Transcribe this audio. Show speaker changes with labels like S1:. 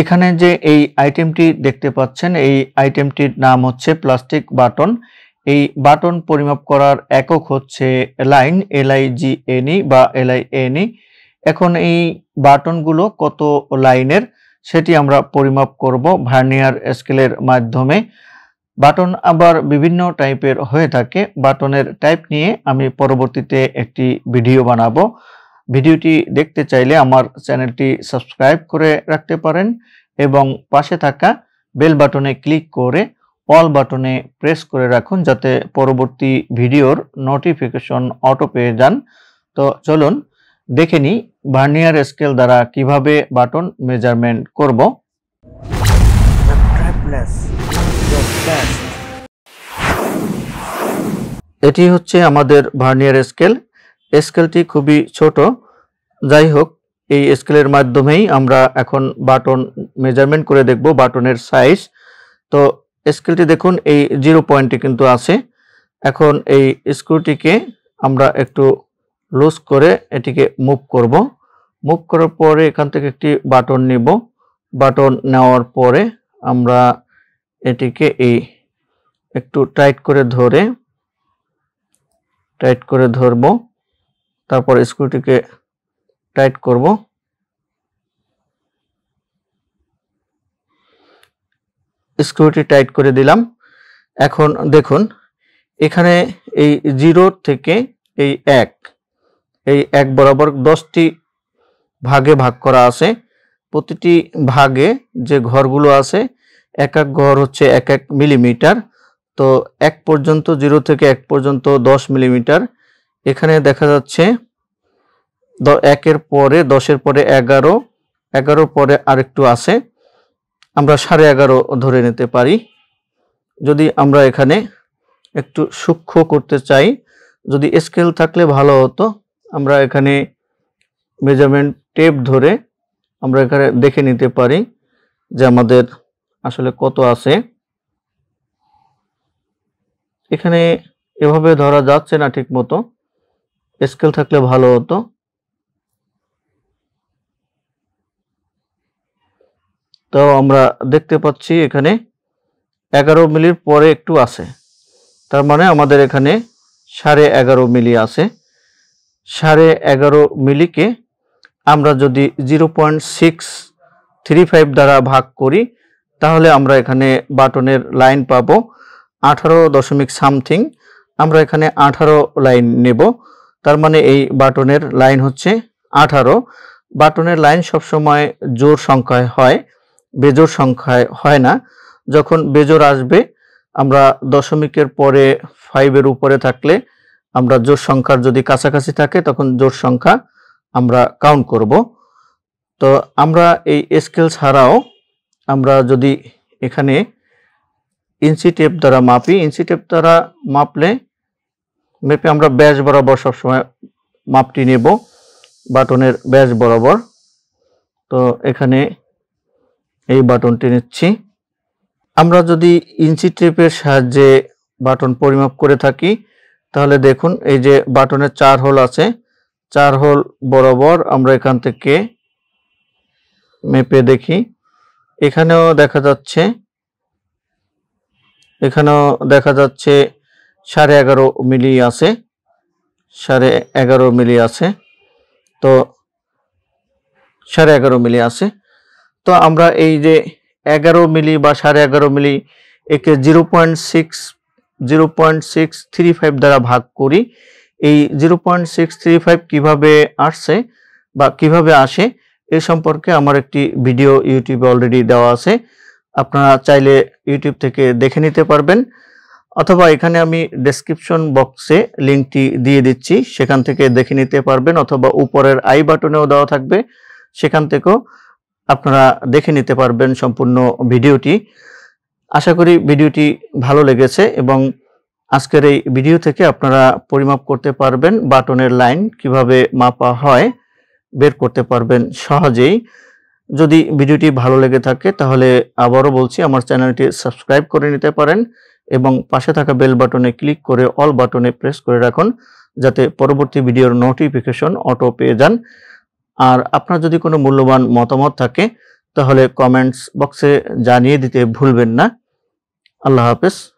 S1: এখানে যে এই আইটেমটি দেখতে পাচ্ছেন এই আইটেমটির নাম হচ্ছে প্লাস্টিক বাটন এই বাটন পরিমাপ করার একক হচ্ছে লাইন এলআইজি এনই বা এলআই এনই এখন এই বাটনগুলো কত লাইনের সেটি আমরা পরিমাপ করব ভার্নিয়ার স্কেলের মাধ্যমে বাটন আবার বিভিন্ন টাইপের হয়ে থাকে বাটনের টাইপ নিয়ে আমি পরবর্তীতে একটি ভিডিও বানাবো ভিডিওটি দেখতে চাইলে আমার চ্যানেলটি সাবস্ক্রাইব করে রাখতে পারেন এবং পাশে থাকা বেল বাটনে ক্লিক করে অল বাটনে প্রেস করে রাখুন যাতে পরবর্তী ভিডিওর নোটিফিকেশন অটো পেয়ে যান তো চলুন দেখে নিই ভার্নিয়ার স্কেল দ্বারা কিভাবে বাটন মেজারমেন্ট করব এটি হচ্ছে আমাদের ভার্নিয়ার স্কেল স্কেলটি খুবই ছোট যাই হোক এই স্কেলের মাধ্যমেই আমরা এখন বাটন মেজারমেন্ট করে দেখব বাটনের সাইজ তো স্কেলটি দেখুন এই জিরো পয়েন্টে কিন্তু আছে এখন এই স্ক্রুটিকে আমরা একটু লুজ করে এটিকে মুভ করব মুভ করার পরে এখান থেকে একটি বাটন নিব বাটন নেওয়ার পরে আমরা এটিকে এই একটু টাইট করে ধরে টাইট করে ধরবো তারপর স্ক্রুটিকে টাইট করব স্ক্রুটি টাইট করে দিলাম এখন দেখুন এখানে এই জিরো থেকে এই এক এই এক বরাবর দশটি ভাগে ভাগ করা আছে প্রতিটি ভাগে যে ঘরগুলো আছে এক এক ঘর হচ্ছে এক এক মিলিমিটার তো এক পর্যন্ত জিরো থেকে এক পর্যন্ত দশ মিলিমিটার এখানে দেখা যাচ্ছে একের পরে দশের পরে এগারো এগারো পরে আরেকটু আছে আমরা সাড়ে এগারো ধরে নিতে পারি যদি আমরা এখানে একটু সূক্ষ্ম করতে চাই যদি স্কেল থাকলে ভালো হতো আমরা এখানে মেজারমেন্ট টেপ ধরে আমরা এখানে দেখে নিতে পারি যে আমাদের আসলে কত আছে এখানে এভাবে ধরা যাচ্ছে না ঠিক মতো স্কেল থাকলে ভালো হতো তো আমরা দেখতে পাচ্ছি এখানে এগারো মিলির পরে একটু আছে তার মানে আমাদের এখানে সাড়ে এগারো মিলি আছে সাড়ে এগারো মিলিকে আমরা যদি zero point six three five দ্বারা ভাগ করি তাহলে আমরা এখানে বাটনের লাইন পাবো আঠারো দশমিক সামথিং আমরা এখানে আঠারো লাইন নেব তার মানে এই বাটনের লাইন হচ্ছে আঠারো বাটনের লাইন সবসময় জোর সংখ্যায় হয় বেজোর সংখ্যায় হয় না যখন বেজোর আসবে আমরা দশমিকের পরে ফাইভের উপরে থাকলে আমরা জোর সংখ্যার যদি কাছাকাছি থাকে তখন জোর সংখ্যা আমরা কাউন্ট করব তো আমরা এই স্কেল ছাড়াও আমরা যদি এখানে ইঞ্চি টেপ দ্বারা মাপি ইঞ্চি টেপ দ্বারা মাপলে মেপে আমরা ব্যাস বরাবর সবসময় মাপটি নেব বাটনের ব্যাস বরাবর তো এখানে এই বাটনটি নিচ্ছি আমরা যদি ইঞ্চি টেপের সাহায্যে বাটন পরিমাপ করে থাকি তাহলে দেখুন এই যে বাটনের চার হোল আছে চার হোল বরাবর আমরা এখান থেকে মেপে দেখি এখানেও দেখা যাচ্ছে এখানেও দেখা যাচ্ছে সাড়ে এগারো মিলি আছে সাড়ে এগারো মিলি আছে তো সাড়ে এগারো মিলি আছে তো আমরা এই যে এগারো মিলি বা সাড়ে এগারো মিলি একে zero point six zero point six three five দ্বারা ভাগ করি এই zero point six three five কীভাবে আসছে বা কিভাবে আসে এ সম্পর্কে আমার একটি ভিডিও ইউটিউবে অলরেডি দেওয়া আছে আপনারা চাইলে ইউটিউব থেকে দেখে নিতে পারবেন অথবা এখানে আমি ডেসক্রিপশন বক্সে লিঙ্কটি দিয়ে দিচ্ছি সেখান থেকে দেখে নিতে পারবেন অথবা উপরের আই বাটনেও দেওয়া থাকবে সেখান থেকেও আপনারা দেখে নিতে পারবেন সম্পূর্ণ ভিডিওটি আশা করি ভিডিওটি ভালো লেগেছে এবং আজকের এই ভিডিও থেকে আপনারা পরিমাপ করতে পারবেন বাটনের লাইন কিভাবে মাপা হয় বের করতে পারবেন সহজেই যদি ভিডিওটি ভালো লেগে থাকে তাহলে আবারও বলছি আমার চ্যানেলটি সাবস্ক্রাইব করে নিতে পারেন এবং পাশে থাকা বেল বাটনে ক্লিক করে অল বাটনে প্রেস করে রাখুন যাতে পরবর্তী ভিডিওর নোটিফিকেশন অটো পেয়ে যান আর আপনার যদি কোনো মূল্যবান মতামত থাকে তাহলে কমেন্টস বক্সে জানিয়ে দিতে ভুলবেন না আল্লাহ হাফেজ